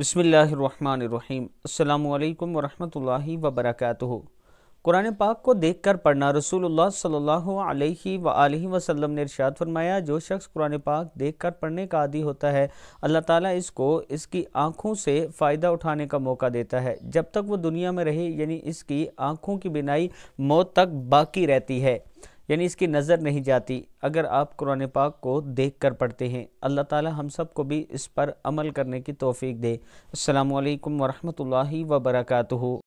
बसमीम् अल्लाम वरहमतुल्लाहि वबरकातुहु कुरान पाक को देखकर पढ़ना रसूलुल्लाह सल्लल्लाहु अलैहि वसल्लम वसल्लम ने इरशाद फरमाया जो शख्स कुरान पाक देखकर पढ़ने का आदि होता है अल्लाह ताला इसको इसकी आँखों से फ़ायदा उठाने का मौका देता है जब तक वो दुनिया में रहे यानी इसकी आँखों की बिनाई मौत तक बाकी रहती है यानी इसकी नज़र नहीं जाती अगर आप कुरान पाक को देख कर पढ़ते हैं अल्लाह ताला हम सब को भी इस पर अमल करने की तोफ़ी दे अल्लाम वरहमल वर्का